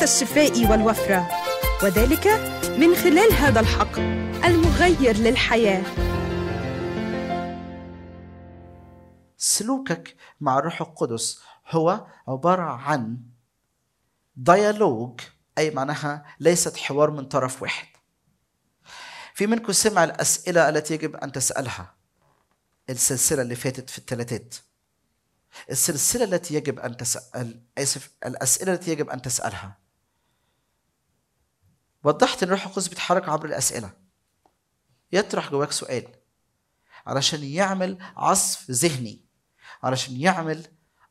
الشفاء والوفرة وذلك من خلال هذا الحقل المغير للحياة سلوكك مع الروح القدس هو عبارة عن ديالوج أي معناها ليست حوار من طرف واحد في منكم سمع الأسئلة التي يجب أن تسألها السلسلة اللي فاتت في الثلاثات السلسلة التي يجب أن تسأل آسف الأسئلة التي يجب أن تسألها وضحت ان روح القدس بيتحرك عبر الاسئله يطرح جواك سؤال علشان يعمل عصف ذهني علشان يعمل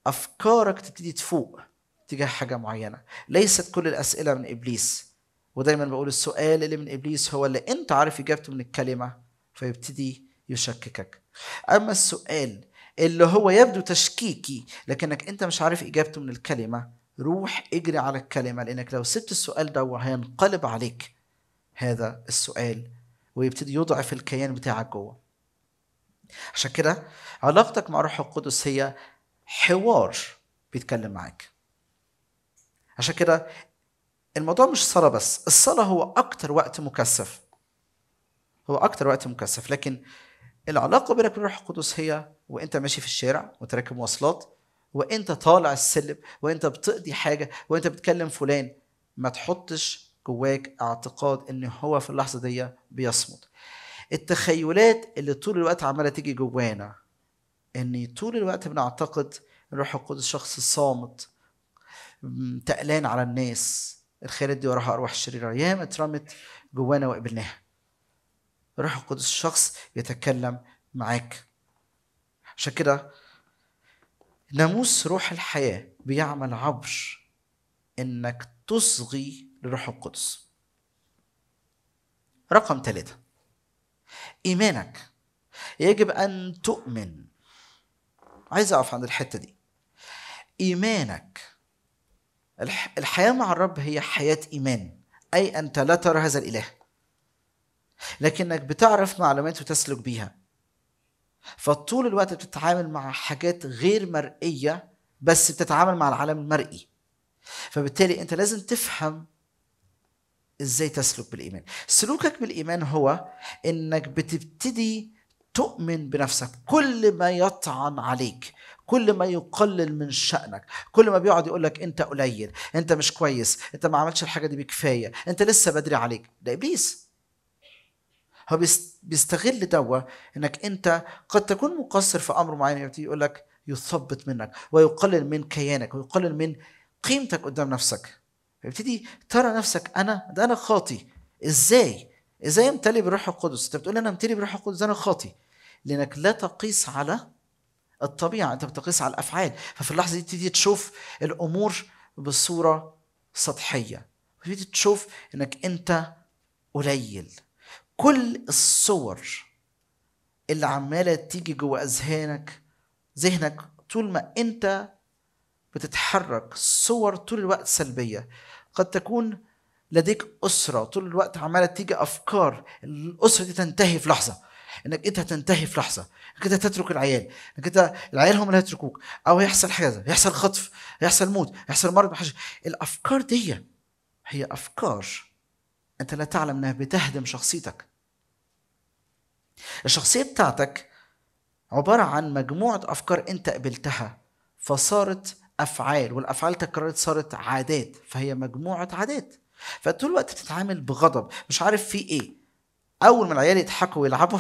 افكارك تبتدي تفوق تجاه حاجه معينه ليست كل الاسئله من ابليس ودايما بقول السؤال اللي من ابليس هو اللي انت عارف اجابته من الكلمه فيبتدي يشككك اما السؤال اللي هو يبدو تشكيكي لكنك انت مش عارف اجابته من الكلمه روح اجري على الكلمة لأنك يعني لو سبت السؤال ده وهينقلب عليك هذا السؤال ويبتدي يضعف الكيان بتاعك جوه عشان كده علاقتك مع روح القدس هي حوار بيتكلم معاك عشان كده الموضوع مش صلاة بس الصلاة هو أكتر وقت مكثف هو أكتر وقت مكثف لكن العلاقة بينك وبين الروح القدس هي وأنت ماشي في الشارع وتركب مواصلات وانت طالع السلم وانت بتقضي حاجه وانت بتكلم فلان ما تحطش جواك اعتقاد ان هو في اللحظه دي بيصمت التخيلات اللي طول الوقت عماله تيجي جوانا ان طول الوقت بنعتقد ان الروح القدس شخص صامت تقلان على الناس الخيرات دي وراها ارواح شريره ياما اترمت جوانا وقبلناها الروح القدس شخص يتكلم معاك عشان كده ناموس روح الحياة بيعمل عبر إنك تصغي للروح القدس رقم ثلاثة إيمانك يجب أن تؤمن عايز أقف عند الحتة دي إيمانك الحياة مع الرب هي حياة إيمان أي أنت لا ترى هذا الإله لكنك بتعرف معلومات وتسلك بيها فطول الوقت بتتعامل مع حاجات غير مرئية بس بتتعامل مع العالم المرئي فبالتالي انت لازم تفهم ازاي تسلك بالايمان سلوكك بالايمان هو انك بتبتدي تؤمن بنفسك كل ما يطعن عليك كل ما يقلل من شأنك كل ما بيقعد يقولك انت قليل انت مش كويس انت ما عملتش الحاجة دي بكفاية انت لسه بدري عليك ده ابليس هو بيستغل دوا انك انت قد تكون مقصر في امر معين يبتدي يقول لك يثبط منك ويقلل من كيانك ويقلل من قيمتك قدام نفسك فيبتدي ترى نفسك انا ده انا خاطي ازاي ازاي امتلي بالروح القدس انت بتقول انا امتلي بالروح القدس ده انا خاطي لانك لا تقيس على الطبيعه انت بتقيس على الافعال ففي اللحظه دي تبتدي تشوف الامور بصوره سطحيه تبتدي تشوف انك انت قليل كل الصور اللي عماله تيجي جوه اذهانك ذهنك طول ما انت بتتحرك صور طول الوقت سلبيه قد تكون لديك اسره طول الوقت عماله تيجي افكار الاسره دي تنتهي في لحظه انك انت هتنتهي في لحظه انك انت هتترك العيال انك انت العيال هم اللي هيتركوك او هيحصل حاجه هيحصل خطف هيحصل موت هيحصل مرض حاجه الافكار دي هي افكار انت لا تعلم انها بتهدم شخصيتك الشخصية بتاعتك عبارة عن مجموعة أفكار أنت قبلتها فصارت أفعال والأفعال تكررت صارت عادات فهي مجموعة عادات فطول الوقت بتتعامل بغضب مش عارف في إيه أول ما العيال يضحكوا ويلعبوا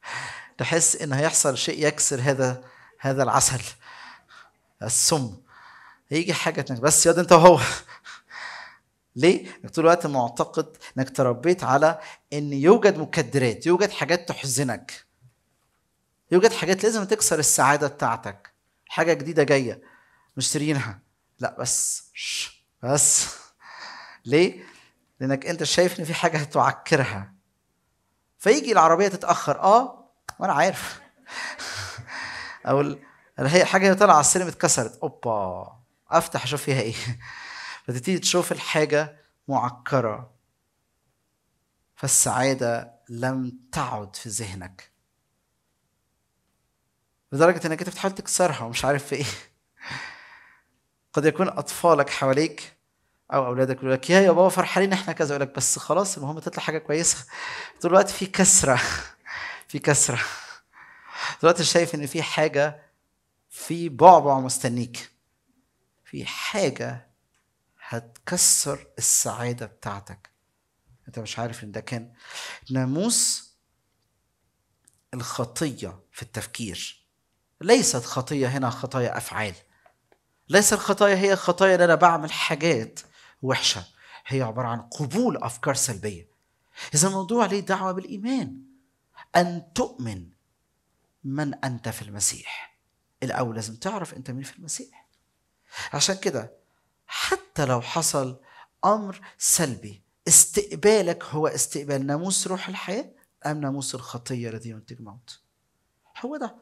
تحس إن هيحصل شيء يكسر هذا هذا العسل السم يجي حاجة تانية بس ده أنت وهو ليه؟ انك طول الوقت معتقد انك تربيت على ان يوجد مكدرات، يوجد حاجات تحزنك. يوجد حاجات لازم تكسر السعاده بتاعتك. حاجه جديده جايه مشترينها. لا بس بس ليه؟ لانك انت شايف ان في حاجه هتعكرها. فيجي العربيه تتاخر اه وانا عارف. او هي حاجه طالعه على السلم اتكسرت اوبا افتح اشوف فيها ايه. فتبتدي تشوف الحاجة معكرة فالسعادة لم تعد في ذهنك لدرجة انك انت بتحاول تكسرها ومش عارف في ايه قد يكون اطفالك حواليك او اولادك يقول لك يا يا بابا فرحانين احنا كذا يقول لك بس خلاص المهم تطلع حاجه كويسه طول الوقت في كسره في كسره دلوقتي شايف ان في حاجه في بعبع مستنيك في حاجه هتكسر السعاده بتاعتك انت مش عارف ان ده كان ناموس الخطيه في التفكير ليست خطيه هنا خطايا افعال ليس الخطايا هي خطايا ان انا بعمل حاجات وحشه هي عباره عن قبول افكار سلبيه اذا الموضوع ليه دعوه بالايمان ان تؤمن من انت في المسيح الاول لازم تعرف انت مين في المسيح عشان كده حتى لو حصل امر سلبي استقبالك هو استقبال ناموس روح الحياه ام ناموس الخطيه الذي ينتج موت هو ده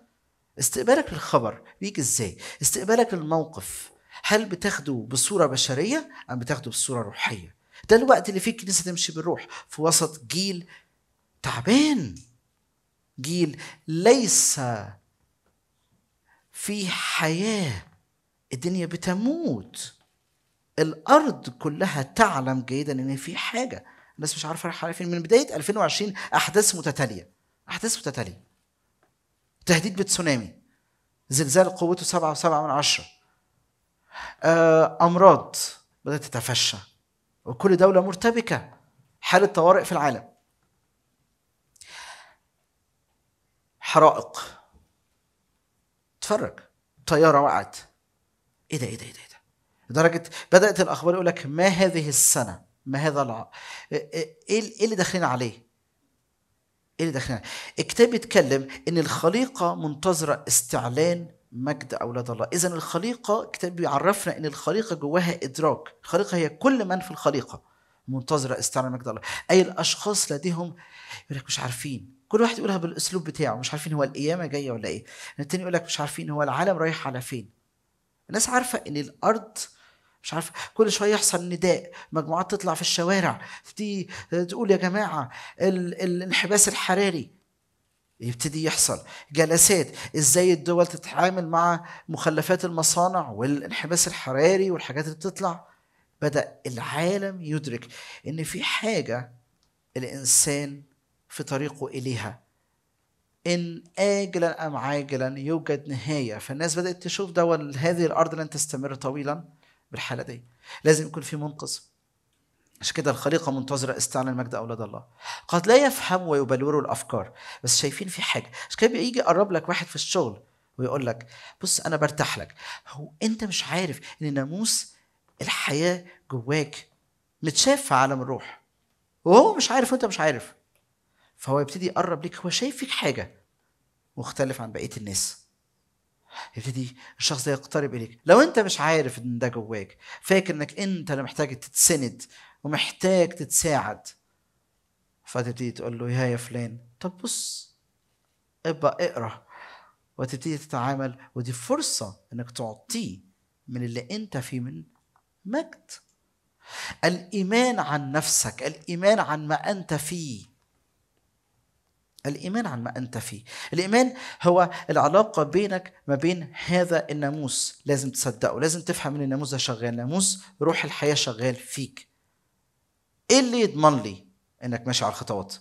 استقبالك للخبر بيجي ازاي استقبالك للموقف هل بتاخده بصوره بشريه ام بتاخده بصوره روحيه ده الوقت اللي فيه الكنيسه تمشي بالروح في وسط جيل تعبان جيل ليس في حياه الدنيا بتموت الارض كلها تعلم جيدا ان في حاجه الناس مش عارفه رايحه فين من بدايه 2020 احداث متتاليه احداث متتاليه تهديد بتسونامي زلزال قوته سبعة وسبعة من عشرة آه، أمراض بدأت تتفشى وكل دولة مرتبكة حالة طوارئ في العالم حرائق اتفرج طيارة وقعت ايه ده ايه ده ايه ده لدرجه بدات الاخبار يقول لك ما هذه السنه ما هذا الع... ايه, إيه-, إيه, إيه اللي داخلين عليه ايه اللي داخلين عليه الكتاب بيتكلم ان الخليقه منتظره استعلان مجد اولاد الله اذا الخليقه الكتاب بيعرفنا ان الخليقه جواها ادراك الخليقه هي كل من في الخليقه منتظره استعلان مجد الله اي الاشخاص لديهم يقول لك مش عارفين كل واحد يقولها بالاسلوب بتاعه مش عارفين هو القيامه جايه ولا ايه التاني يقول لك مش عارفين هو العالم رايح على فين الناس عارفه ان الارض مش عارف كل شويه يحصل نداء مجموعات تطلع في الشوارع تبتدي تقول يا جماعه ال... الانحباس الحراري يبتدي يحصل جلسات ازاي الدول تتعامل مع مخلفات المصانع والانحباس الحراري والحاجات اللي بتطلع بدا العالم يدرك ان في حاجه الانسان في طريقه اليها ان اجلا ام عاجلا يوجد نهايه فالناس بدات تشوف دول هذه الارض لن تستمر طويلا بالحاله دي لازم يكون في منقذ عشان كده الخليقه منتظره استعلن المجد اولاد الله قد لا يفهم ويبلوروا الافكار بس شايفين في حاجه عشان كده بيجي يقرب لك واحد في الشغل ويقول لك بص انا برتاح لك هو انت مش عارف ان ناموس الحياه جواك متشاف في عالم الروح وهو مش عارف وانت مش عارف فهو يبتدي يقرب ليك هو شايف فيك حاجه مختلف عن بقيه الناس ابتدي الشخص ده يقترب اليك لو انت مش عارف ان ده جواك فاكر انك انت اللي محتاج تتسند ومحتاج تتساعد فتبتدي تقول له يا يا فلان طب بص ابقى اقرا وتبتدي تتعامل ودي فرصة انك تعطيه من اللي انت فيه من مجد الإيمان عن نفسك الإيمان عن ما أنت فيه الإيمان عن ما أنت فيه الإيمان هو العلاقة بينك ما بين هذا الناموس لازم تصدقه لازم تفهم أن الناموس ده شغال ناموس روح الحياة شغال فيك إيه اللي يضمن لي أنك ماشي على الخطوات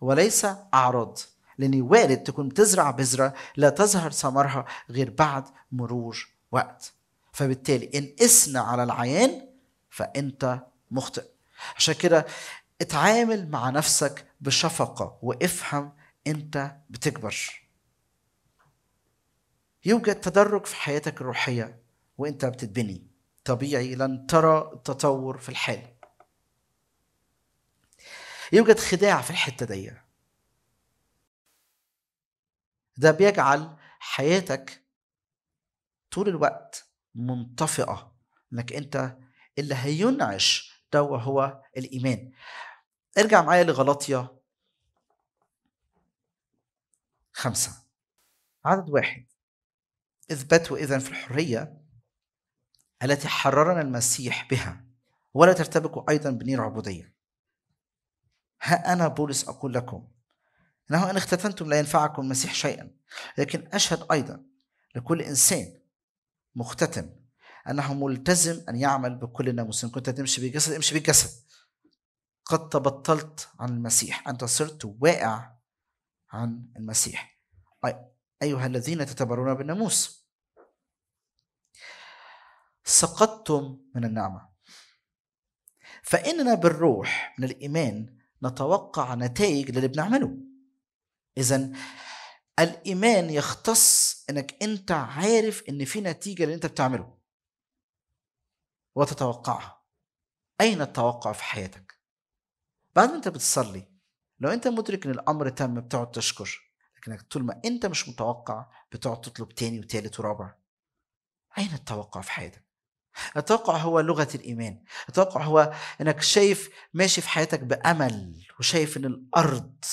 وليس أعراض لأن وارد تكون تزرع بذرة لا تظهر ثمرها غير بعد مرور وقت فبالتالي إن قسنا على العيان فأنت مخطئ عشان كده اتعامل مع نفسك بشفقة وافهم أنت بتكبر يوجد تدرج في حياتك الروحية وأنت بتتبني طبيعي لن ترى التطور في الحال يوجد خداع في الحتة دي ده بيجعل حياتك طول الوقت منطفئة انك انت اللي هينعش ده هو الايمان ارجع معايا لغلاطيا خمسة عدد واحد اثبتوا إذا في الحرية التي حررنا المسيح بها ولا ترتبكوا أيضا بنير عبودية ها أنا بولس أقول لكم أنه إن اختتنتم لا ينفعكم المسيح شيئا لكن أشهد أيضا لكل إنسان مختتن أنه ملتزم أن يعمل بكل الناموس إن كنت تمشي بالجسد امشي بالجسد قد تبطلت عن المسيح أنت صرت واقع عن المسيح أيها الذين تتبرون بالناموس سقطتم من النعمة فإننا بالروح من الإيمان نتوقع نتائج للي بنعمله إذا الإيمان يختص إنك أنت عارف إن في نتيجة اللي أنت بتعمله وتتوقعها أين التوقع في حياتك بعد ما انت بتصلي لو انت مدرك ان الامر تم بتقعد تشكر لكنك طول ما انت مش متوقع بتقعد تطلب تاني وتالت ورابع اين التوقع في حياتك التوقع هو لغة الإيمان التوقع هو أنك شايف ماشي في حياتك بأمل وشايف أن الأرض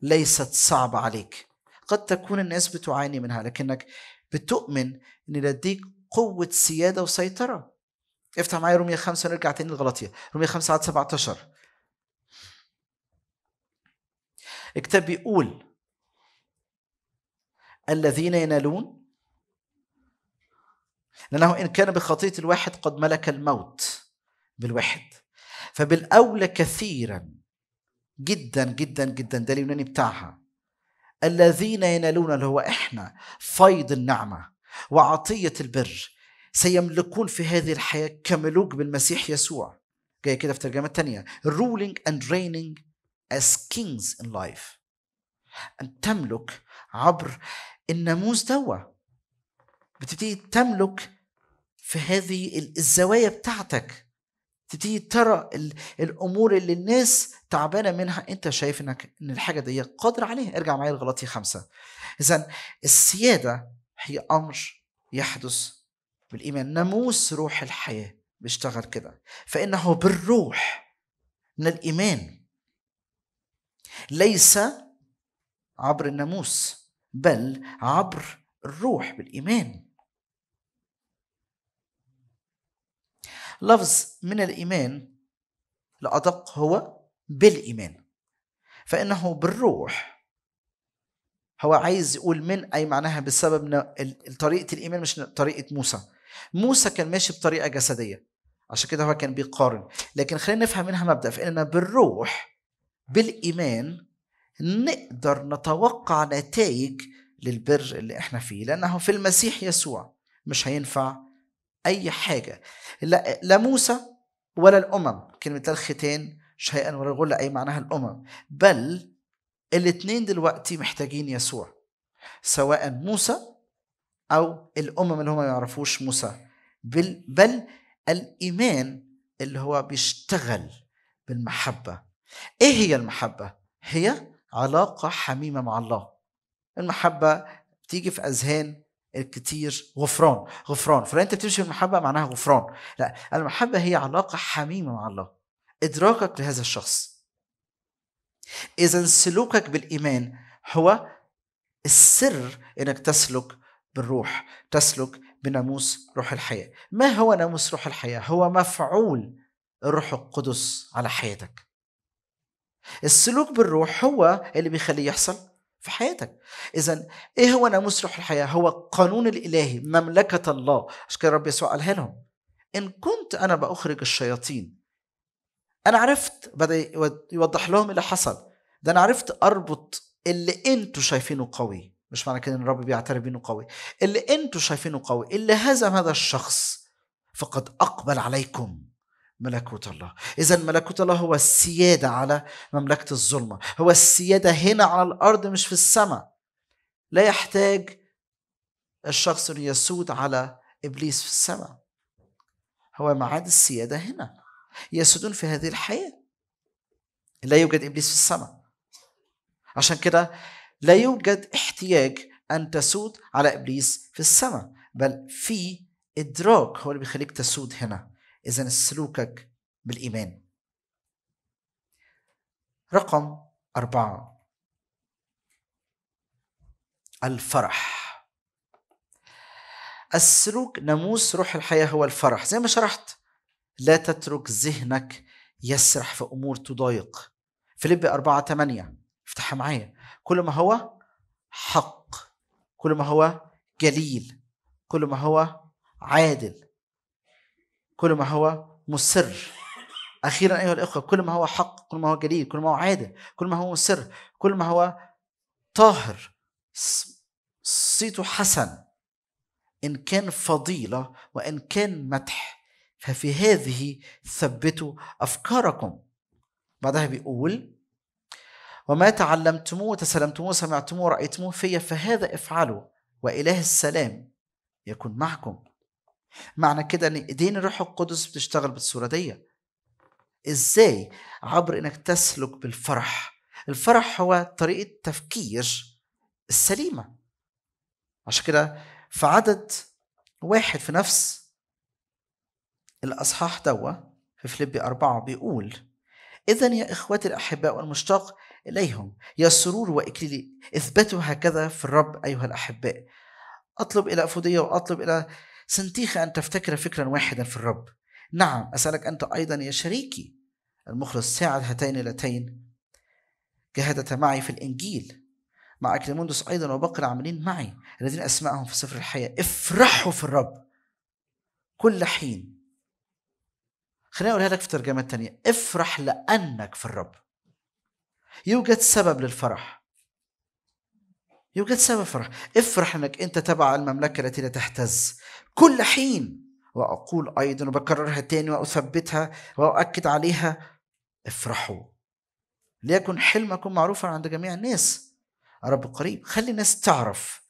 ليست صعبة عليك قد تكون الناس بتعاني منها لكنك بتؤمن أن لديك قوة سيادة وسيطرة افتح معايا رومية خمسة ونرجع تاني لغلطية رومية خمسة عدد 17 الكتاب بيقول الذين ينالون لأنه إن كان بخطية الواحد قد ملك الموت بالواحد فبالأولى كثيرا جدا جدا جدا ده اليوناني بتاعها الذين ينالون اللي هو إحنا فيض النعمة وعطية البر سيملكون في هذه الحياة كملوك بالمسيح يسوع جاي كده في ترجمة تانية ruling and reigning as kings in life أن تملك عبر الناموس دوا بتبتدي تملك في هذه الزوايا بتاعتك تبتدي ترى الامور اللي الناس تعبانه منها انت شايف انك ان الحاجه دي قادر عليها ارجع معايا لغلطي خمسه اذا السياده هي امر يحدث بالايمان ناموس روح الحياه بيشتغل كده فانه بالروح من الايمان ليس عبر الناموس بل عبر الروح بالايمان لفظ من الايمان الادق هو بالايمان فانه بالروح هو عايز يقول من اي معناها بسبب طريقه الايمان مش طريقه موسى موسى كان ماشي بطريقه جسديه عشان كده هو كان بيقارن لكن خلينا نفهم منها مبدا فاننا بالروح بالايمان نقدر نتوقع نتائج للبر اللي احنا فيه لانه في المسيح يسوع مش هينفع اي حاجه لا, لا موسى ولا الامم كلمه الختان شيئا ولا غلة اي معناها الامم بل الاتنين دلوقتي محتاجين يسوع سواء موسى او الامم اللي هم ما يعرفوش موسى بل, بل الايمان اللي هو بيشتغل بالمحبه ايه هي المحبه هي علاقه حميمه مع الله المحبه بتيجي في اذهان الكتير غفران غفران فلو انت بتمشي بالمحبه معناها غفران لا المحبه هي علاقه حميمه مع الله ادراكك لهذا الشخص اذا سلوكك بالايمان هو السر انك تسلك بالروح تسلك بناموس روح الحياه ما هو ناموس روح الحياه هو مفعول الروح القدس على حياتك السلوك بالروح هو اللي بيخليه يحصل في حياتك اذا ايه هو ناموس روح الحياه هو القانون الالهي مملكه الله عشان كده رب يسوع قالها لهم ان كنت انا باخرج الشياطين انا عرفت بدا يوضح لهم اللي حصل ده انا عرفت اربط اللي انتوا شايفينه قوي مش معنى كده ان الرب بيعترف بينه قوي اللي انتوا شايفينه قوي اللي هزم هذا الشخص فقد اقبل عليكم ملكوت الله إذا ملكوت الله هو السيادة على مملكة الظلمة هو السيادة هنا على الأرض مش في السماء لا يحتاج الشخص أن يسود على إبليس في السماء هو معاد السيادة هنا يسودون في هذه الحياة لا يوجد إبليس في السماء عشان كده لا يوجد احتياج أن تسود على إبليس في السماء بل في إدراك هو اللي بيخليك تسود هنا إذا سلوكك بالإيمان رقم أربعة الفرح السلوك ناموس روح الحياة هو الفرح زي ما شرحت لا تترك ذهنك يسرح في أمور تضايق فيليب أربعة ثمانية افتحها معايا كل ما هو حق كل ما هو جليل كل ما هو عادل كل ما هو مسر أخيرا أيها الإخوة كل ما هو حق كل ما هو جليل كل ما هو عادل كل ما هو مسر كل ما هو طاهر صيته حسن إن كان فضيلة وإن كان مدح ففي هذه ثبتوا أفكاركم بعدها بيقول وما تعلمتموه تسلمتموه سمعتموه رأيتموه فيا فهذا افعلوا وإله السلام يكون معكم معنى كده ان ايدين الروح القدس بتشتغل بالصوره دي ازاي عبر انك تسلك بالفرح الفرح هو طريقه تفكير السليمه عشان كده في عدد واحد في نفس الاصحاح دوا في فيليبي أربعة بيقول إذا يا إخوتي الأحباء والمشتاق إليهم يا سرور وإكليلي اثبتوا هكذا في الرب أيها الأحباء أطلب إلى أفودية وأطلب إلى سنتيخ أن تفتكر فكرا واحدا في الرب نعم أسألك أنت أيضا يا شريكي المخلص ساعد هاتين اللتين جهدت معي في الإنجيل مع أكليموندوس أيضا وباقي العاملين معي الذين أسمائهم في سفر الحياة افرحوا في الرب كل حين خليني أقولها لك في ترجمة تانية افرح لأنك في الرب يوجد سبب للفرح يوجد سبب فرح افرح انك انت تبع المملكه التي لا تهتز كل حين واقول ايضا وبكررها تاني واثبتها واؤكد عليها افرحوا ليكن حلمكم معروفا عند جميع الناس رب قريب خلي الناس تعرف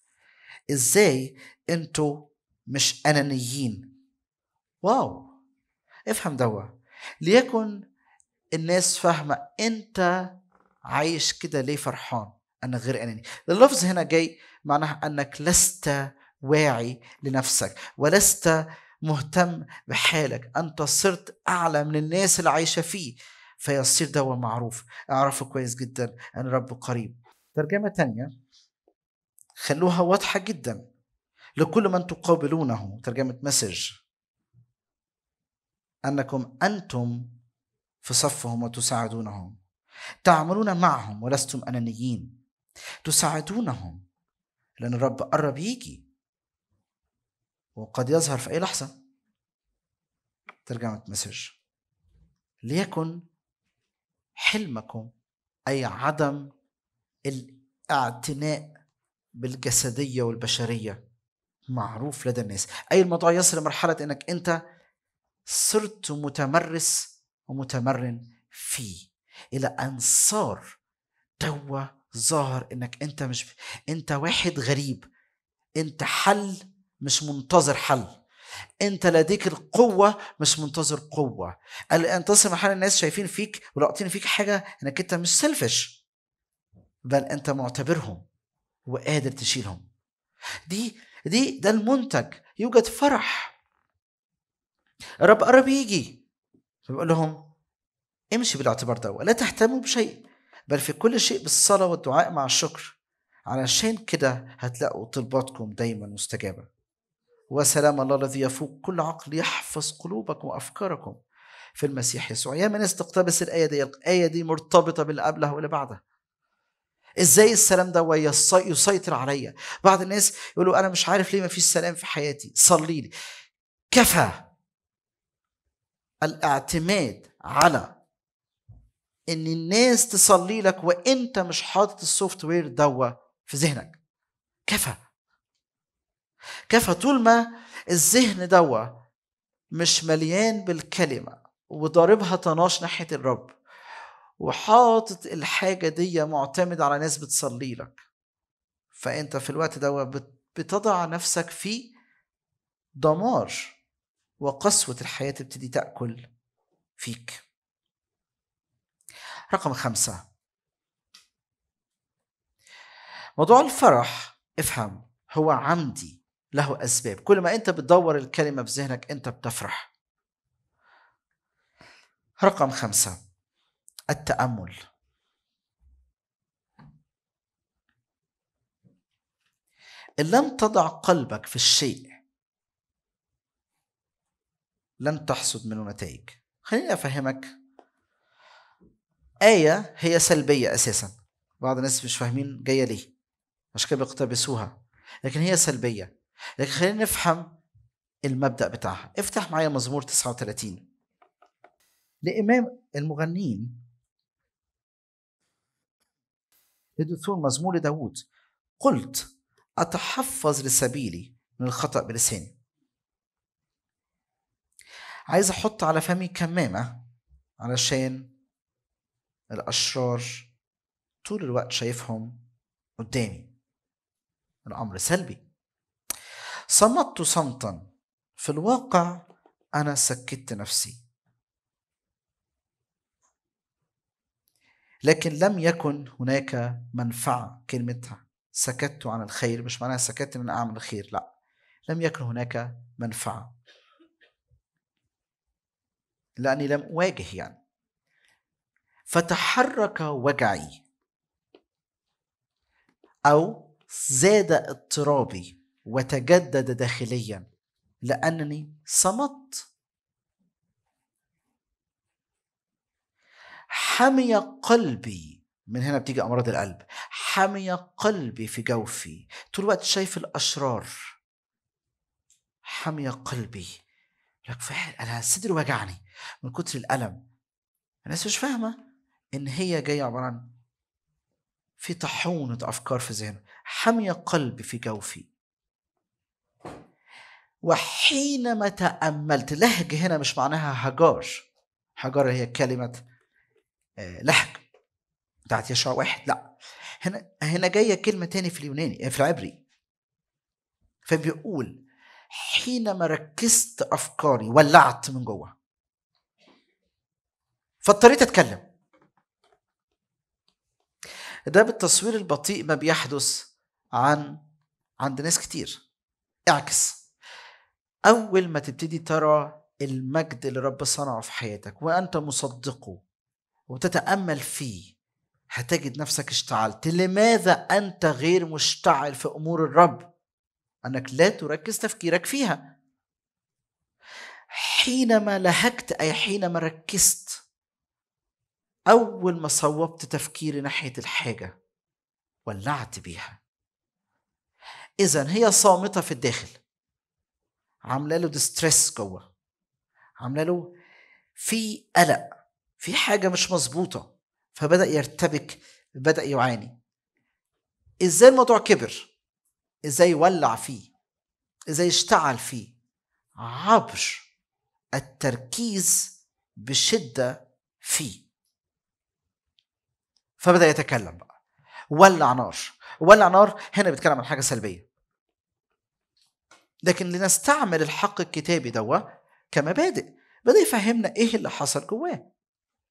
ازاي انتوا مش انانيين واو افهم دوا ليكن الناس فاهمه انت عايش كده ليه فرحان أنك غير أناني اللفظ هنا جاي معناه أنك لست واعي لنفسك ولست مهتم بحالك أنت صرت أعلى من الناس اللي عايشة فيه فيصير ده معروف اعرفه كويس جدا أن رب قريب ترجمة تانية خلوها واضحة جدا لكل من تقابلونه ترجمة مسج أنكم أنتم في صفهم وتساعدونهم تعملون معهم ولستم أنانيين تساعدونهم لأن الرب قرب يجي وقد يظهر في أي لحظة ترجمة مسج ليكن حلمكم أي عدم الاعتناء بالجسدية والبشرية معروف لدى الناس أي الموضوع يصل لمرحلة أنك أنت صرت متمرس ومتمرن فيه إلى أن صار دوة ظهر انك انت مش انت واحد غريب انت حل مش منتظر حل انت لديك القوة مش منتظر قوة الان تصل محل الناس شايفين فيك ولقطين فيك حاجة انك انت مش سلفش بل انت معتبرهم وقادر تشيلهم دي دي ده المنتج يوجد فرح رب قرب يجي فبقول لهم امشي بالاعتبار ده ولا تهتموا بشيء بل في كل شيء بالصلاة والدعاء مع الشكر علشان كده هتلاقوا طلباتكم دايما مستجابة وسلام الله الذي يفوق كل عقل يحفظ قلوبكم وأفكاركم في المسيح يسوع يا من استقتبس الآية دي الآية دي مرتبطة باللي قبلها واللي بعدها ازاي السلام ده يسيطر عليا بعض الناس يقولوا انا مش عارف ليه ما فيش سلام في حياتي صلي لي كفى الاعتماد على ان الناس تصلي لك وانت مش حاطط السوفت وير دوا في ذهنك كفى كفى طول ما الذهن دوا مش مليان بالكلمه وضاربها طناش ناحيه الرب وحاطط الحاجه دي معتمد على ناس بتصلي لك فانت في الوقت دوا بتضع نفسك في دمار وقسوه الحياه تبتدي تاكل فيك رقم خمسة موضوع الفرح افهم هو عمدي له أسباب كل ما أنت بتدور الكلمة في ذهنك أنت بتفرح رقم خمسة التأمل إن لم تضع قلبك في الشيء لن تحصد منه نتائج خليني أفهمك آية هي سلبية أساسا بعض الناس مش فاهمين جاية ليه عشان كده بيقتبسوها لكن هي سلبية لكن خلينا نفهم المبدأ بتاعها افتح معايا مزمور 39 لإمام المغنين لدكتور مزمور داوود قلت أتحفظ لسبيلي من الخطأ بلساني عايز أحط على فمي كمامة علشان الأشرار طول الوقت شايفهم قدامي الأمر سلبي صمت صمتا في الواقع أنا سكت نفسي لكن لم يكن هناك منفعة كلمتها سكت عن الخير مش معناها سكت من أعمل الخير لا لم يكن هناك منفعة لأني لم أواجه يعني فتحرك وجعي أو زاد اضطرابي وتجدد داخليا لأنني صمت حمي قلبي من هنا بتيجي أمراض القلب حمي قلبي في جوفي طول الوقت شايف الأشرار حمي قلبي لك فعلا أنا صدري وجعني من كتر الألم الناس مش فاهمة ان هي جايه عباره عن في طاحونه افكار في ذهنه حمي قلبي في جوفي وحينما تاملت لهج هنا مش معناها هجار هجار هي كلمه آه، لهج بتاعت يشوع واحد لا هنا هنا جايه كلمه تاني في اليوناني آه، في العبري فبيقول حينما ركزت افكاري ولعت من جوه فاضطريت اتكلم ده بالتصوير البطيء ما بيحدث عن عند ناس كتير اعكس أول ما تبتدي ترى المجد اللي رب صنعه في حياتك وأنت مصدقه وتتأمل فيه هتجد نفسك اشتعلت لماذا أنت غير مشتعل في أمور الرب أنك لا تركز تفكيرك فيها حينما لهجت أي حينما ركزت أول ما صوبت تفكيري ناحية الحاجة ولعت بيها إذا هي صامتة في الداخل عاملة له ديستريس جوه عاملة له في قلق في حاجة مش مظبوطة فبدأ يرتبك بدأ يعاني إزاي الموضوع كبر إزاي يولع فيه إزاي يشتعل فيه عبر التركيز بشدة فيه فبدا يتكلم بقى ولع نار ولع نار هنا بيتكلم عن حاجه سلبيه لكن لنستعمل الحق الكتابي دوا كمبادئ بدا يفهمنا ايه اللي حصل جواه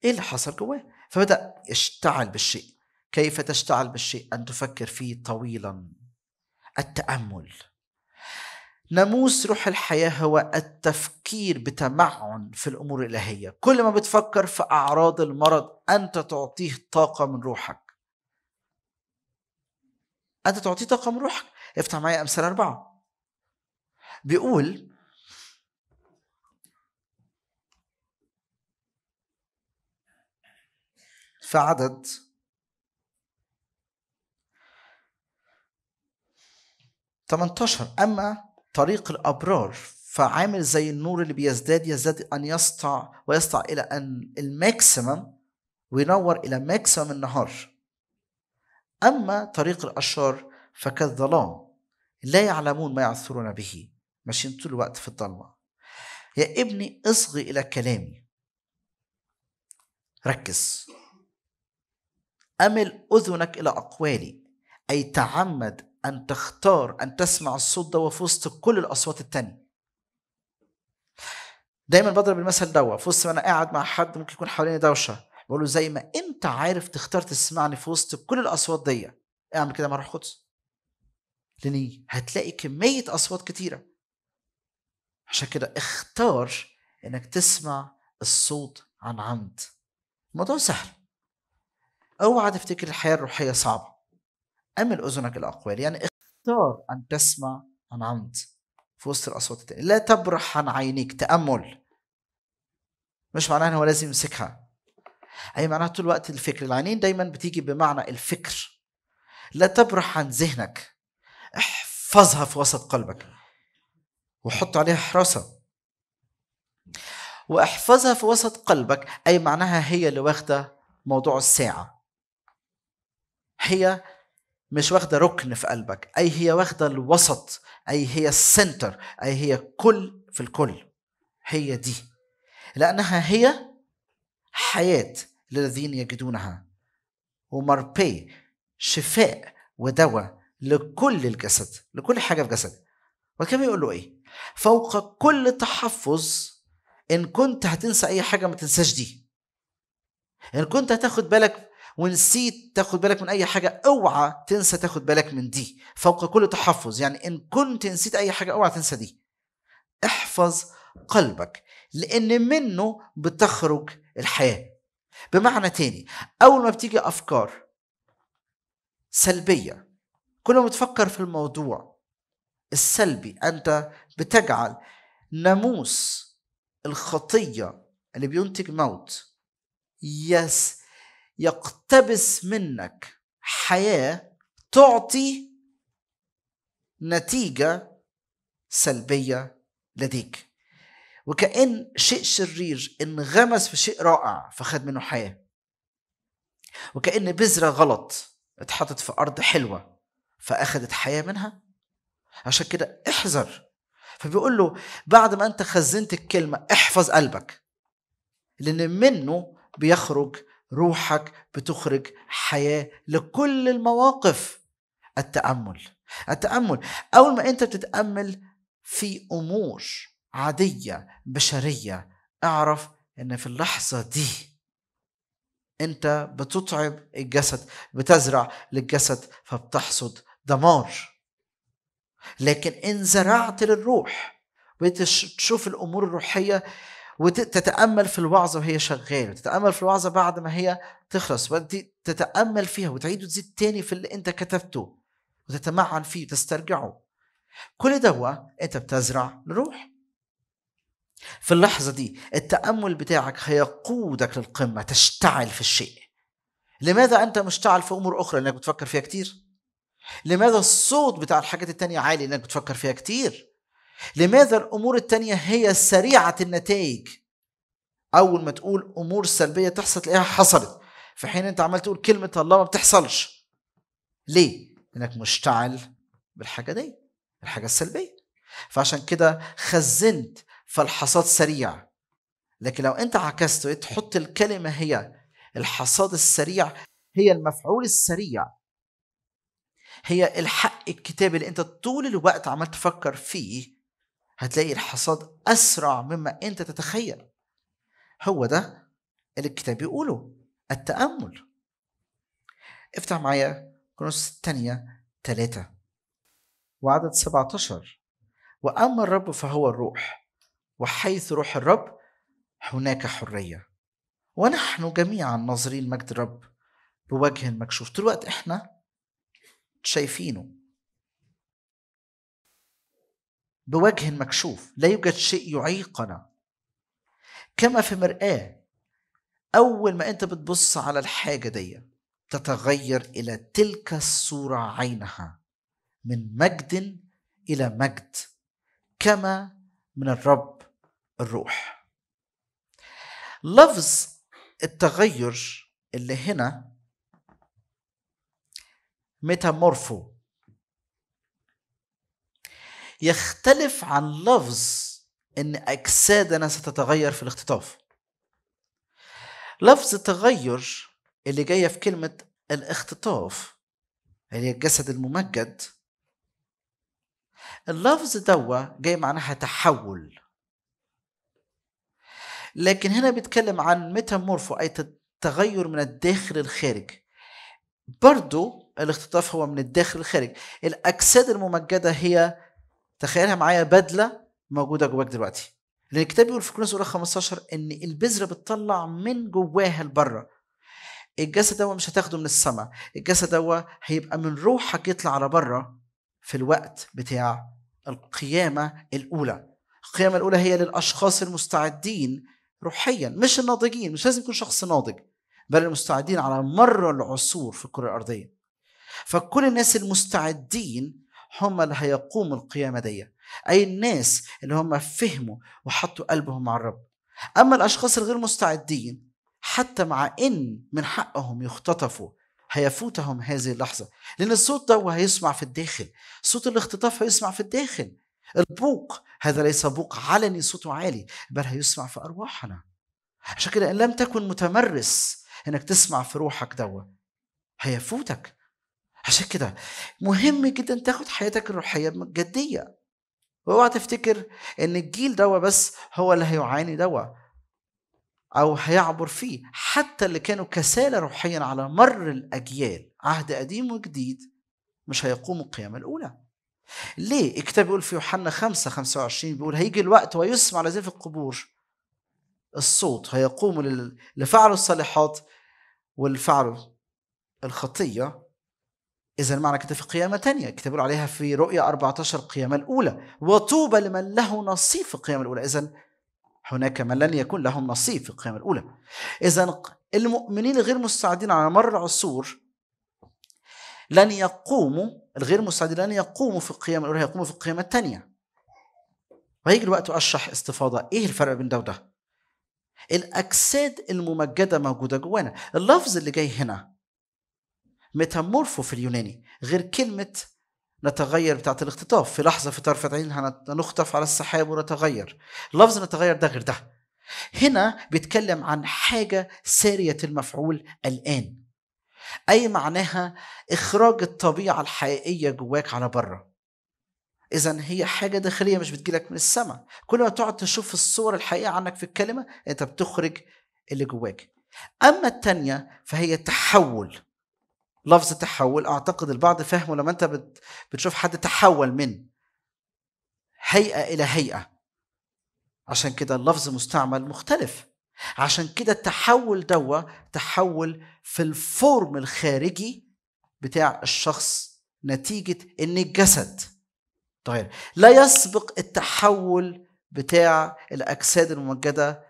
ايه اللي حصل جواه فبدا يشتعل بالشيء كيف تشتعل بالشيء ان تفكر فيه طويلا التامل ناموس روح الحياة هو التفكير بتمعن في الأمور الإلهية كل ما بتفكر في أعراض المرض أنت تعطيه طاقة من روحك أنت تعطيه طاقة من روحك افتح معي أمثال أربعة بيقول في عدد تمنتاشر أما طريق الابرار فعامل زي النور اللي بيزداد يزداد ان يسطع ويسطع الى ان الماكسيمم وينور الى ماكسيمم النهار اما طريق الاشرار فكالظلام لا يعلمون ما يعثرون به ماشيين طول الوقت في الضلمه يا ابني اصغي الى كلامي ركز امل اذنك الى اقوالي اي تعمد أن تختار أن تسمع الصوت ده في وسط كل الأصوات التانية دايما بضرب المثل ده في وسط ما انا قاعد مع حد ممكن يكون حواليني دوشه بقول له زي ما انت عارف تختار تسمعني في وسط كل الاصوات دي اعمل كده مروح قدس لان هتلاقي كميه اصوات كتيره عشان كده اختار انك تسمع الصوت عن عمد الموضوع سهل اوعى تفتكر الحياه الروحيه صعبه أمل أذنك الأقوال يعني اختار أن تسمع عن عمد في وسط الأصوات التانية لا تبرح عن عينيك تأمل مش معناها أنه لازم يمسكها أي معناها طول الوقت الفكر العينين دايما بتيجي بمعنى الفكر لا تبرح عن ذهنك احفظها في وسط قلبك وحط عليها حراسة واحفظها في وسط قلبك أي معناها هي اللي واخدة موضوع الساعة هي مش واخده ركن في قلبك اي هي واخده الوسط اي هي السنتر اي هي كل في الكل هي دي لانها هي حياه للذين يجدونها ومربي شفاء ودواء لكل الجسد لكل حاجه في جسدك وكان بيقول له ايه فوق كل تحفظ ان كنت هتنسى اي حاجه ما تنساش دي ان كنت هتاخد بالك ونسيت تاخد بالك من اي حاجه اوعى تنسى تاخد بالك من دي فوق كل تحفظ يعني ان كنت نسيت اي حاجه اوعى تنسى دي احفظ قلبك لان منه بتخرج الحياه بمعنى تاني اول ما بتيجي افكار سلبيه كل ما بتفكر في الموضوع السلبي انت بتجعل ناموس الخطيه اللي بينتج موت يس يقتبس منك حياه تعطي نتيجه سلبيه لديك وكأن شيء شرير انغمس في شيء رائع فخد منه حياة وكأن بذرة غلط اتحطت في أرض حلوة فأخدت حياة منها عشان كده احذر فبيقول له بعد ما أنت خزنت الكلمة احفظ قلبك لأن منه بيخرج روحك بتخرج حياه لكل المواقف التامل التامل اول ما انت بتتامل في امور عاديه بشريه اعرف ان في اللحظه دي انت بتطعم الجسد بتزرع للجسد فبتحصد دمار لكن ان زرعت للروح بتشوف الامور الروحيه وتتامل في الوعظه وهي شغاله وتتامل في الوعظه بعد ما هي تخلص وانت تتامل فيها وتعيد وتزيد تاني في اللي انت كتبته وتتمعن فيه وتسترجعه كل ده انت بتزرع الروح في اللحظه دي التامل بتاعك هيقودك للقمه تشتعل في الشيء لماذا انت مشتعل في امور اخرى لانك بتفكر فيها كتير لماذا الصوت بتاع الحاجات التانية عالي لانك بتفكر فيها كتير لماذا الأمور التانية هي سريعة النتائج أول ما تقول أمور سلبية تحصل تلاقيها حصلت في حين أنت عمال تقول كلمة الله ما بتحصلش ليه؟ لأنك مشتعل بالحاجة دي الحاجة السلبية فعشان كده خزنت فالحصاد سريع لكن لو أنت عكست تحط الكلمة هي الحصاد السريع هي المفعول السريع هي الحق الكتابي اللي انت طول الوقت عمال تفكر فيه هتلاقي الحصاد أسرع مما أنت تتخيل هو ده اللي الكتاب بيقوله التأمل افتح معايا كنوز الثانية ثلاثة وعدد 17 وأما الرب فهو الروح وحيث روح الرب هناك حرية ونحن جميعا ناظرين مجد الرب بوجه مكشوف طول الوقت احنا شايفينه بوجه مكشوف لا يوجد شيء يعيقنا كما في مرآة أول ما أنت بتبص على الحاجة دي تتغير إلى تلك الصورة عينها من مجد إلى مجد كما من الرب الروح لفظ التغير اللي هنا ميتامورفو يختلف عن لفظ ان اجسادنا ستتغير في الاختطاف لفظ تغير اللي جايه في كلمه الاختطاف اللي هي الجسد الممجد اللفظ دوا جاي معناها تحول لكن هنا بيتكلم عن ميتامورفو اي تغير من الداخل للخارج برضو الاختطاف هو من الداخل للخارج الاجساد الممجده هي تخيلها معايا بدله موجوده جواك دلوقتي لان الكتاب بيقول في كورنثوس الاولى 15 ان البذره بتطلع من جواها لبره الجسد ده مش هتاخده من السماء الجسد ده هيبقى من روحك يطلع على بره في الوقت بتاع القيامه الاولى القيامه الاولى هي للاشخاص المستعدين روحيا مش الناضجين مش لازم يكون شخص ناضج بل المستعدين على مر العصور في الكره الارضيه فكل الناس المستعدين هم اللي هيقوموا القيامة دي أي الناس اللي هم فهموا وحطوا قلبهم مع الرب أما الأشخاص الغير مستعدين حتى مع إن من حقهم يختطفوا هيفوتهم هذه اللحظة لأن الصوت ده هيسمع في الداخل صوت الاختطاف هيسمع في الداخل البوق هذا ليس بوق علني صوته عالي بل هيسمع في أرواحنا عشان كده إن لم تكن متمرس إنك تسمع في روحك دوا هيفوتك عشان كده مهم جدا تاخد حياتك الروحيه جديه واوعى تفتكر ان الجيل دوا بس هو اللي هيعاني دوا او هيعبر فيه حتى اللي كانوا كسالى روحيا على مر الاجيال عهد قديم وجديد مش هيقوموا القيامه الاولى ليه الكتاب بيقول في يوحنا 5 25 بيقول هيجي الوقت ويسمع الذين في القبور الصوت هيقوموا فعلوا الصالحات والفعل الخطيه إذا معنى كده في قيامة تانية كتبوا عليها في رؤية 14 القيامة الأولى وطوبى لمن له نصيب في القيامة الأولى إذا هناك من لن يكون لهم نصيب في القيامة الأولى إذا المؤمنين غير مستعدين على مر العصور لن يقوموا الغير مستعدين لن يقوموا في القيامة الأولى هيقوموا في القيامة الثانية وهيجي الوقت وأشرح استفاضة إيه الفرق بين ده وده الأجساد الممجدة موجودة جوانا اللفظ اللي جاي هنا ميتامورفو في اليوناني غير كلمة نتغير بتاعة الاختطاف في لحظة في طرفة عين هنخطف على السحاب ونتغير لفظ نتغير ده غير ده هنا بيتكلم عن حاجة سارية المفعول الآن أي معناها إخراج الطبيعة الحقيقية جواك على بره إذا هي حاجة داخلية مش بتجيلك من السماء كل ما تقعد تشوف الصور الحقيقة عنك في الكلمة أنت بتخرج اللي جواك أما التانية فهي تحول لفظ تحول اعتقد البعض فهمه لما انت بت بتشوف حد تحول من هيئه الى هيئه عشان كده اللفظ مستعمل مختلف عشان كده التحول دوا تحول في الفورم الخارجي بتاع الشخص نتيجة ان الجسد تغير طيب، لا يسبق التحول بتاع الاجساد الممجدة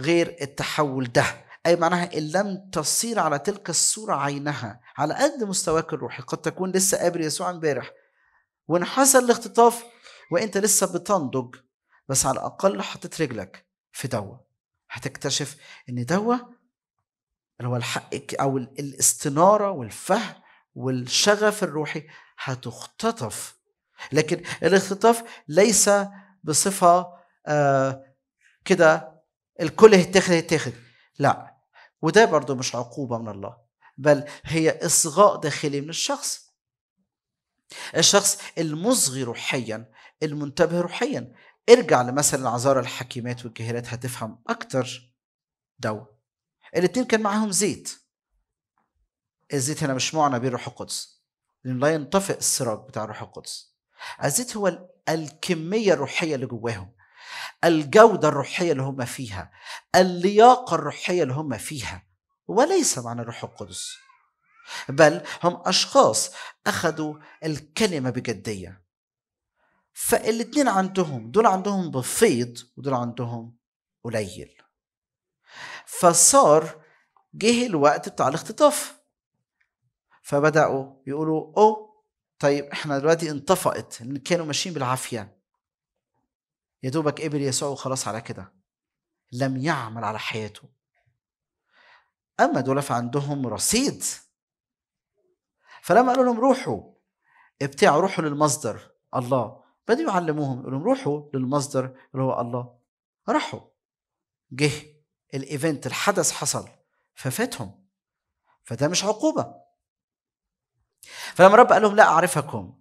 غير التحول ده أي معناها إن لم تصير على تلك الصورة عينها على قد مستواك الروحي قد تكون لسه قابل يسوع امبارح وإن حصل الاختطاف وأنت لسه بتنضج بس على الأقل حطيت رجلك في دوا هتكتشف إن دوا اللي هو الحق أو الاستنارة والفهم والشغف الروحي هتختطف لكن الاختطاف ليس بصفة آه كده الكل هيتاخد هيتاخد لا وده برضو مش عقوبة من الله بل هي إصغاء داخلي من الشخص الشخص المصغي روحيا المنتبه روحيا ارجع لمثل العذارى الحكيمات والجاهلات هتفهم أكتر دوا الاتنين كان معاهم زيت الزيت هنا مش معنى بيه الروح القدس لأن لا ينطفئ السراج بتاع الروح القدس الزيت هو الكمية الروحية اللي جواهم الجودة الروحية اللي هم فيها اللياقة الروحية اللي هم فيها وليس معنى الروح القدس بل هم أشخاص أخذوا الكلمة بجدية فالاتنين عندهم دول عندهم بفيض ودول عندهم قليل فصار جه الوقت بتاع الاختطاف فبدأوا يقولوا أوه طيب احنا دلوقتي انطفأت كانوا ماشيين بالعافية يا دوبك قبل يسوع وخلاص على كده لم يعمل على حياته اما دول فعندهم رصيد فلما قالوا لهم روحوا ابتاعوا روحوا للمصدر الله بدأوا يعلموهم يقول لهم روحوا للمصدر اللي هو الله راحوا جه الايفنت الحدث حصل ففاتهم فده مش عقوبة فلما رب قال لهم لا أعرفكم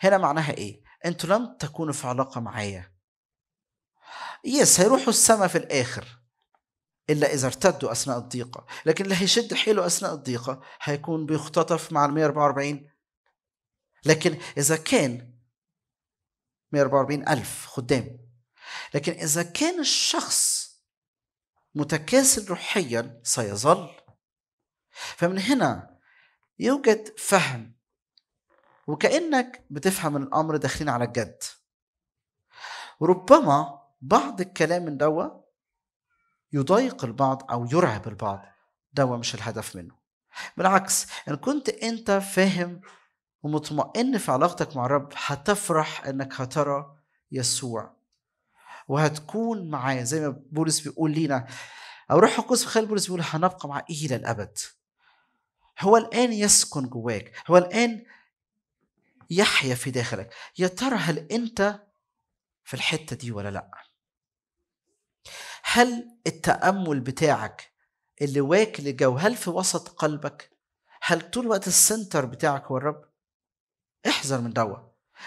هنا معناها إيه؟ أنتوا لم تكونوا في علاقة معايا يس هيروحوا السما في الآخر إلا إذا ارتدوا أثناء الضيقة لكن اللي هيشد حيله أثناء الضيقة هيكون بيختطف مع ال 144 لكن إذا كان 144 ألف خدام لكن إذا كان الشخص متكاسل روحيا سيظل فمن هنا يوجد فهم وكأنك بتفهم الأمر داخلين على الجد وربما بعض الكلام من دوا يضايق البعض او يرعب البعض دوا مش الهدف منه بالعكس ان كنت انت فاهم ومطمئن في علاقتك مع الرب هتفرح انك هترى يسوع وهتكون معاه زي ما بولس بيقول لينا او روح القدس في خلال بولس بيقول هنبقى معاه الى الابد هو الان يسكن جواك هو الان يحيا في داخلك يا ترى هل انت في الحته دي ولا لا هل التأمل بتاعك اللي واكل الجو هل في وسط قلبك هل طول الوقت السنتر بتاعك هو الرب احذر من دوا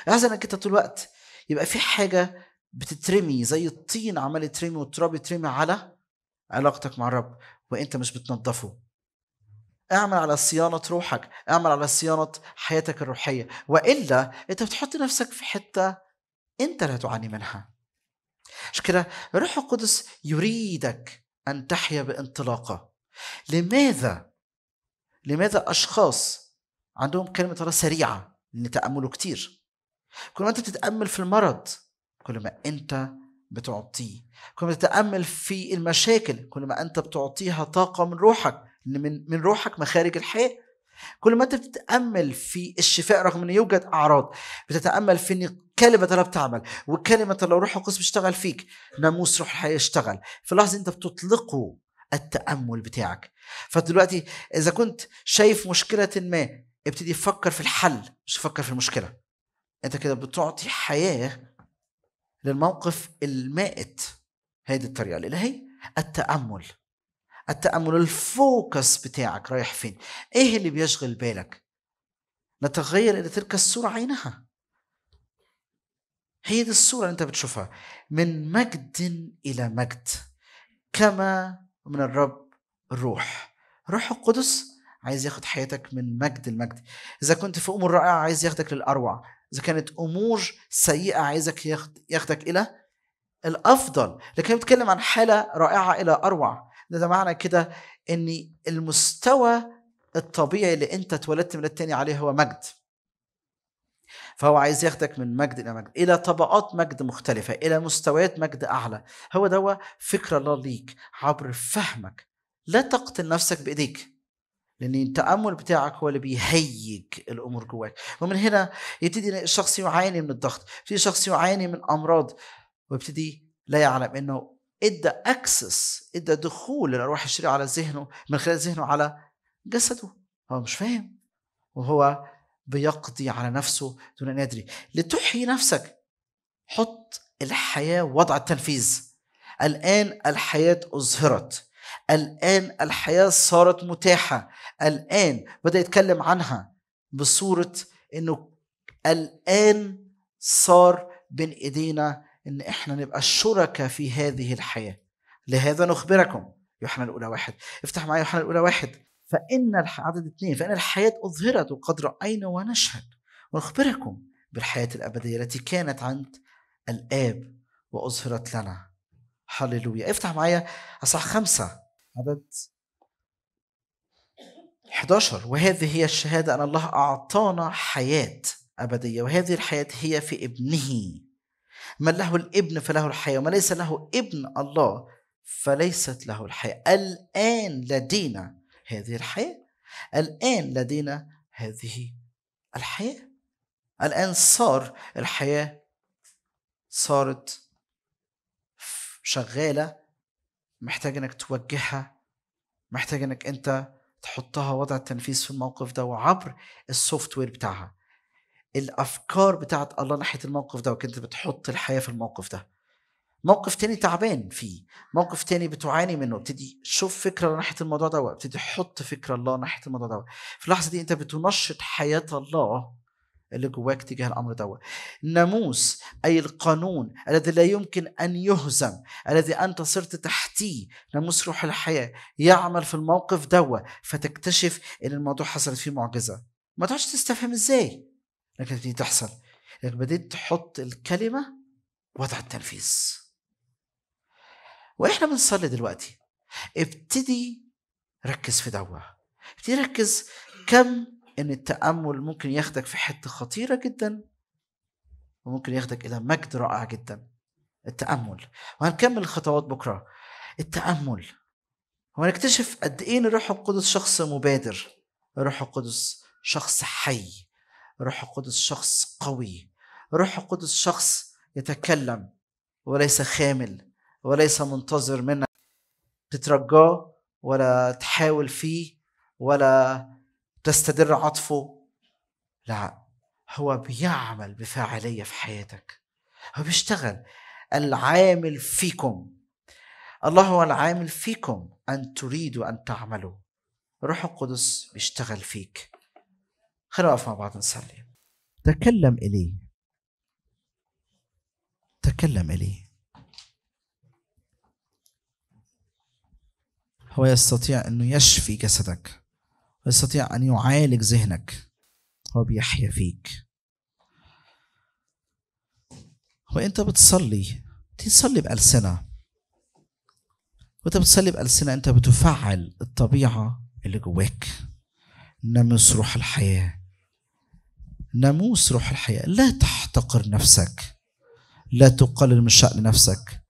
احذر انك انت طول الوقت يبقى في حاجة بتترمي زي الطين عمال يترمي والتراب يترمي على علاقتك مع الرب وانت مش بتنظفه اعمل على صيانة روحك اعمل على صيانة حياتك الروحية وإلا انت بتحط نفسك في حتة انت لا تعاني منها عشان كده الروح القدس يريدك أن تحيا بانطلاقة لماذا لماذا أشخاص عندهم كلمة الله سريعة نتأمله تأملوا كتير كل ما أنت بتتأمل في المرض كل ما أنت بتعطيه كل ما تتأمل في المشاكل كل ما أنت بتعطيها طاقة من روحك من من روحك مخارج الحياة كل ما انت بتتامل في الشفاء رغم انه يوجد اعراض بتتامل في ان كلمة الله بتعمل وكلمة الله روح القدس بيشتغل فيك ناموس روح الحياة يشتغل في لحظة انت بتطلقه التامل بتاعك فدلوقتي اذا كنت شايف مشكلة ما ابتدي فكر في الحل مش فكر في المشكلة انت كده بتعطي حياة للموقف المائت هذه الطريقة الإلهية التأمل التامل الفوكس بتاعك رايح فين ايه اللي بيشغل بالك نتغير الى تلك الصوره عينها هي دي الصوره اللي انت بتشوفها من مجد الى مجد كما من الرب الروح روح القدس عايز ياخد حياتك من مجد لمجد اذا كنت في امور رائعه عايز ياخدك للاروع اذا كانت امور سيئه عايزك ياخدك الى الافضل لكن بيتكلم عن حاله رائعه الى اروع ده, معنى كده ان المستوى الطبيعي اللي انت اتولدت من التاني عليه هو مجد فهو عايز ياخدك من مجد الى مجد الى طبقات مجد مختلفه الى مستويات مجد اعلى هو ده فكره الله ليك عبر فهمك لا تقتل نفسك بايديك لان التامل بتاعك هو اللي بيهيج الامور جواك ومن هنا يبتدي الشخص يعاني من الضغط يبتدي الشخص يعاني من امراض ويبتدي لا يعلم انه ادى اكسس ادى دخول للارواح الشريره على ذهنه من خلال ذهنه على جسده هو مش فاهم وهو بيقضي على نفسه دون ان يدري لتحيي نفسك حط الحياه وضع التنفيذ الان الحياه اظهرت الان الحياه صارت متاحه الان بدا يتكلم عنها بصوره انه الان صار بين ايدينا ان احنا نبقى الشركاء في هذه الحياه لهذا نخبركم يوحنا الاولى واحد افتح معايا يوحنا الاولى واحد فان عدد اثنين فان الحياه اظهرت وقد راينا ونشهد ونخبركم بالحياه الابديه التي كانت عند الاب واظهرت لنا هللويا افتح معايا اصح خمسه عدد 11 وهذه هي الشهاده ان الله اعطانا حياه ابديه وهذه الحياه هي في ابنه من له الابن فله الحياة ومن ليس له ابن الله فليست له الحياة الآن لدينا هذه الحياة الآن لدينا هذه الحياة الآن صار الحياة صارت شغالة محتاج انك توجهها محتاج انك انت تحطها وضع التنفيذ في الموقف ده وعبر السوفت وير بتاعها الافكار بتاعت الله ناحيه الموقف ده وكنت بتحط الحياه في الموقف ده موقف تاني تعبان فيه موقف تاني بتعاني منه ابتدي شوف فكره ناحيه الموضوع ده وابتدي حط فكره الله ناحيه الموضوع ده في اللحظه دي انت بتنشط حياه الله اللي جواك تجاه الامر ده ناموس اي القانون الذي لا يمكن ان يهزم الذي انت صرت تحتيه ناموس روح الحياه يعمل في الموقف ده فتكتشف ان الموضوع حصلت فيه معجزه ما تعرفش تستفهم ازاي لكن دي تحصل انك بديت تحط الكلمه وضع التنفيذ واحنا بنصلي دلوقتي ابتدي ركز في دعوه ابتدي ركز كم ان التامل ممكن ياخدك في حته خطيره جدا وممكن ياخدك الى مجد رائع جدا التامل وهنكمل الخطوات بكره التامل وهنكتشف قد ايه ان الروح القدس شخص مبادر الروح القدس شخص حي روح القدس شخص قوي روح القدس شخص يتكلم وليس خامل وليس منتظر منك تترجاه ولا تحاول فيه ولا تستدر عطفه لا هو بيعمل بفاعليه في حياتك هو بيشتغل العامل فيكم الله هو العامل فيكم ان تريدوا ان تعملوا روح القدس بيشتغل فيك خلينا نقف مع بعض نصلي تكلم إلي تكلم إلي هو يستطيع أنه يشفي جسدك ويستطيع أن يعالج ذهنك هو بيحيا فيك وانت بتصلي تصلي بألسنة وانت بتصلي بألسنة انت بتفعل الطبيعة اللي جواك نمس روح الحياه ناموس روح الحياة لا تحتقر نفسك لا تقلل من شأن نفسك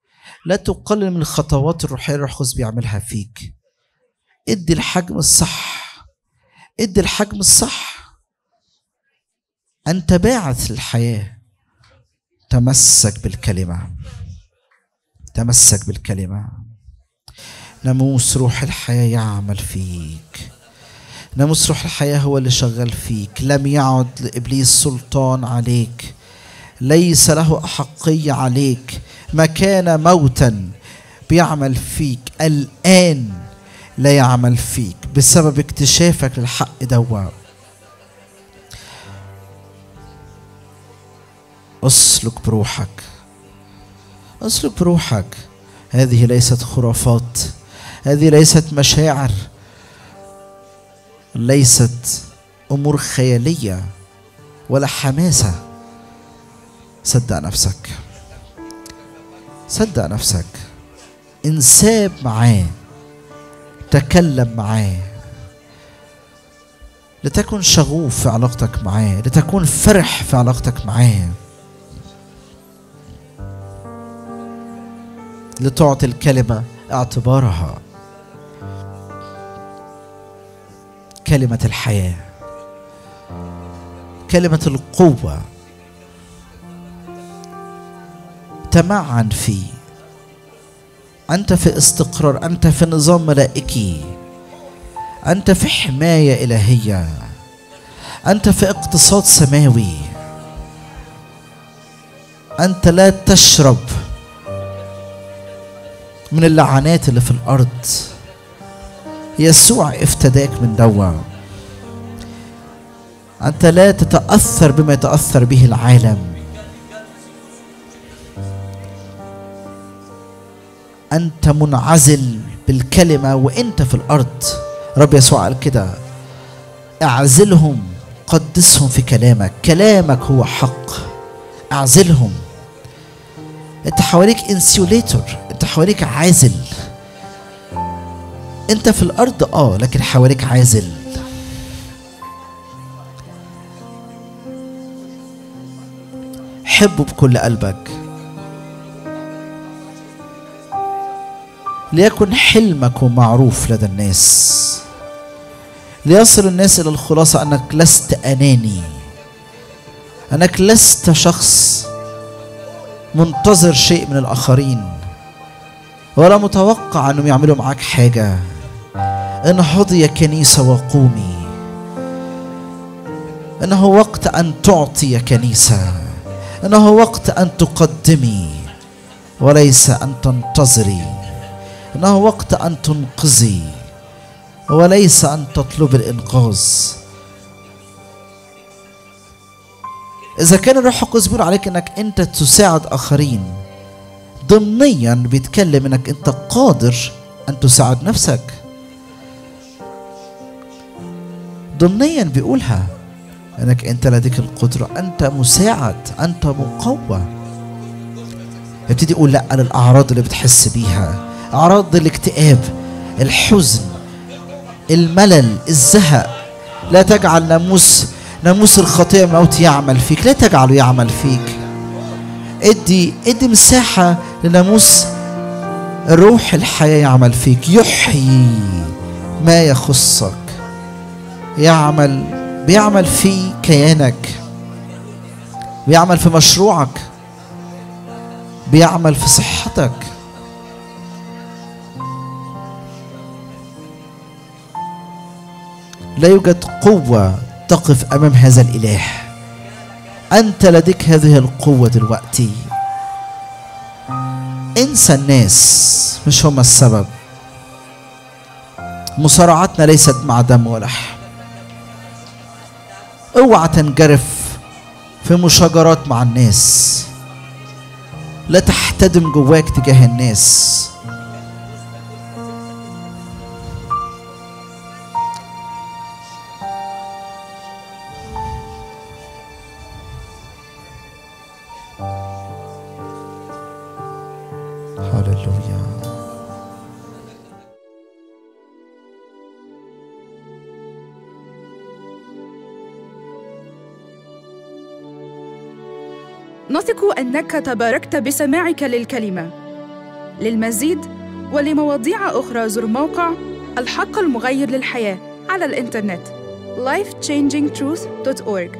لا تقلل من الخطوات الروحية اللي الخص بيعملها فيك ادي الحجم الصح ادي الحجم الصح أنت باعث للحياة تمسك بالكلمة تمسك بالكلمة ناموس روح الحياة يعمل فيك ناموس روح الحياة هو اللي شغال فيك لم يعد لإبليس سلطان عليك ليس له أحقية عليك ما كان موتا بيعمل فيك الآن لا يعمل فيك بسبب اكتشافك للحق دوا اسلك بروحك اسلك بروحك هذه ليست خرافات هذه ليست مشاعر ليست امور خياليه ولا حماسه صدق نفسك صدق نفسك انساب معاه تكلم معاه لتكن شغوف في علاقتك معاه لتكون فرح في علاقتك معاه لتعطي الكلمه اعتبارها كلمة الحياة كلمة القوة تمعن فيه أنت في استقرار أنت في نظام ملائكي أنت في حماية إلهية أنت في اقتصاد سماوي أنت لا تشرب من اللعنات اللي في الأرض يسوع افتداك من دوا أنت لا تتأثر بما يتأثر به العالم أنت منعزل بالكلمة وأنت في الأرض رب يسوع قال كده اعزلهم قدسهم في كلامك كلامك هو حق اعزلهم انت حواليك انسيوليتور انت حواليك عازل انت في الارض اه لكن حواليك عازل حبه بكل قلبك ليكن حلمك معروف لدى الناس ليصل الناس الى الخلاصه انك لست اناني انك لست شخص منتظر شيء من الاخرين ولا متوقع انهم يعملوا معاك حاجه انهضي يا كنيسة وقومي إنه وقت أن تعطي يا كنيسة إنه وقت أن تقدمي وليس أن تنتظري إنه وقت أن تنقذي وليس أن تطلب الإنقاذ إذا كان الروح القدس بيقول عليك إنك أنت تساعد آخرين ضمنيا بيتكلم إنك أنت قادر أن تساعد نفسك ضمنيا بيقولها انك انت لديك القدره انت مساعد انت مقوى يبتدي يقول لا للاعراض اللي بتحس بيها اعراض الاكتئاب الحزن الملل الزهق لا تجعل ناموس ناموس الخطيه الموت يعمل فيك لا تجعله يعمل فيك ادي ادي مساحه لناموس روح الحياه يعمل فيك يحيي ما يخصك يعمل بيعمل في كيانك بيعمل في مشروعك بيعمل في صحتك لا يوجد قوة تقف أمام هذا الإله أنت لديك هذه القوة دلوقتي انسى الناس مش هم السبب مصارعتنا ليست مع دم ولحم اوعى تنجرف في مشاجرات مع الناس لا تحتدم جواك تجاه الناس نثق أنك تباركت بسماعك للكلمة للمزيد ولمواضيع أخرى زر موقع الحق المغير للحياة على الإنترنت lifechangingtruth.org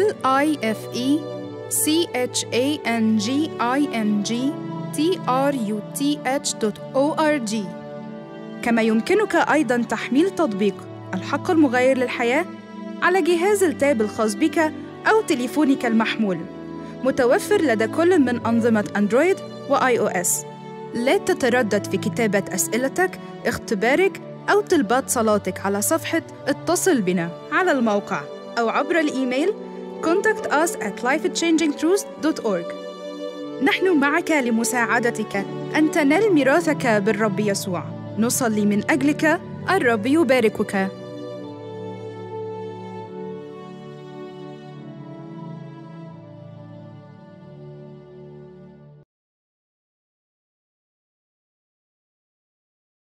l i f e c h a n g i n g t r u t h o r g كما يمكنك أيضا تحميل تطبيق الحق المغير للحياة على جهاز التاب الخاص بك أو تليفونك المحمول متوفر لدى كل من أنظمة أندرويد وآي أو إس لا تتردد في كتابة أسئلتك، اختبارك أو طلبات صلاتك على صفحة اتصل بنا على الموقع أو عبر الإيميل contact us at lifechangingtruth.org نحن معك لمساعدتك أن تنال ميراثك بالرب يسوع نصلي من أجلك الرب يباركك